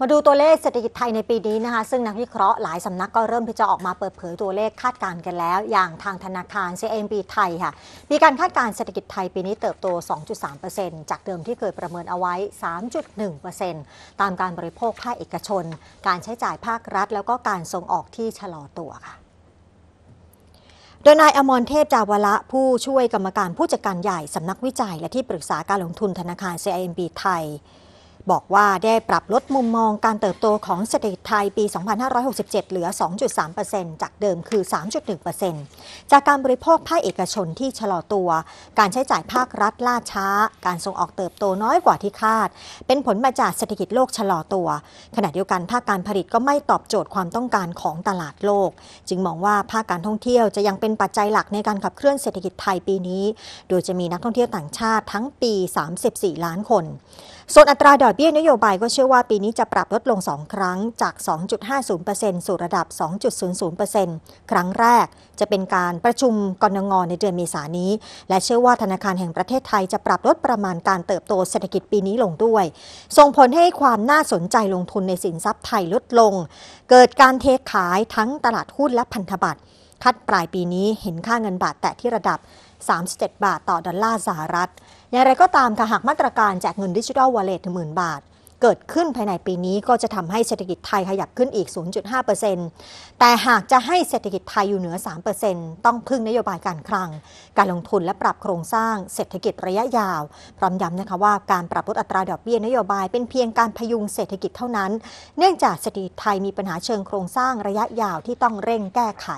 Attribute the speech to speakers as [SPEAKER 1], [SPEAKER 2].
[SPEAKER 1] มาดูตัวเลขเศรษฐกิจไทยในปีนี้นะคะ ซึ่งนักวิเคราะห์หลายสำนักก็เริ่มที่จะออกมาเปิดเผยตัวเลขคาดการณ์กันแล้ว อย่างทางธนาคาร CMB ไทยค่ะ มีการคาดการณ์เศรษฐกิจไทยปีนี้เติบโต 2.3%จากเดิมที่เคยประเมินเอาไว้ 3.1%ตามการบริโภคภาคเอกชน การใช้จ่ายภาครัฐ แล้วก็การส่งออกที่ชะลอตัวค่ะ โดยนายอมรเทพจาวละผู้ช่วยกรรมการผู้จัดการใหญ่สำนักวิจัยและที่ปรึกษาการลงทุนธนาคาร CIMB ไทยบอกว่าได้ปรับลดมุมมองการเติบโตของเศรษฐกิจไทยปี 2567 เหลือ 2.3%จากเดิมคือ 3.1%จากการบริโภคภาคเอกชนที่ชะลอตัว การใช้จ่ายภาครัฐล่าช้า การส่งออกเติบโตน้อยกว่าที่คาด เป็นผลมาจากเศรษฐกิจโลกชะลอตัว ขณะเดียวกันภาคการผลิตก็ไม่ตอบโจทย์ความต้องการของตลาดโลก จึงมองว่าภาคการท่องเที่ยวจะยังเป็นปัจจัยหลักในการขับเคลื่อนเศรษฐกิจไทยปีนี้ โดยจะมีนักท่องเที่ยวต่างชาติทั้งปี 34 ล้านคนส่วนอัตราดอกเบี้ยนโยบายก็เชื่อว่าปีนี้จะปรับลดลง 2 ครั้งจาก 2.50%สู่ระดับ 2.00%ครั้งแรกจะเป็นการประชุมกรงงในเดือนเมษายนี้ และเชื่อว่าธนาคารแห่งประเทศไทยจะปรับลดประมาณการเติบโตเศรษฐกิจปีนี้ลงด้วย ส่งผลให้ความน่าสนใจลงทุนในสินทรัพย์ไทยลดลง เกิดการเทขายทั้งตลาดหุ้นและพันธบัตรคัดปลายปีนี้เห็นค่าเงินบาทแตะที่ระดับ 37 บาท ต่อดอลลาร์สหรัฐ อย่างไรก็ตามค่ะหากมาตรการแจกเงินดิจิทัลวอลเล็ตหมื่นบาท เกิดขึ้นภายในปีนี้ก็จะทำให้เศรษฐกิจไทยขยับขึ้นอีก 0.5%แต่หากจะให้เศรษฐกิจไทยอยู่เหนือ 3%ต้องพึ่งนโยบายการคลัง การลงทุนและปรับโครงสร้างเศรษฐกิจระยะยาว พร้อมย้ำนะคะว่าการปรับลดอัตราดอกเบี้ยนโยบายเป็นเพียงการพยุงเศรษฐกิจเท่านั้น เนื่องจากเศรษฐกิจไทยมีปัญหาเชิงโครงสร้างระยะยาวที่ต้องเร่งแก้ไข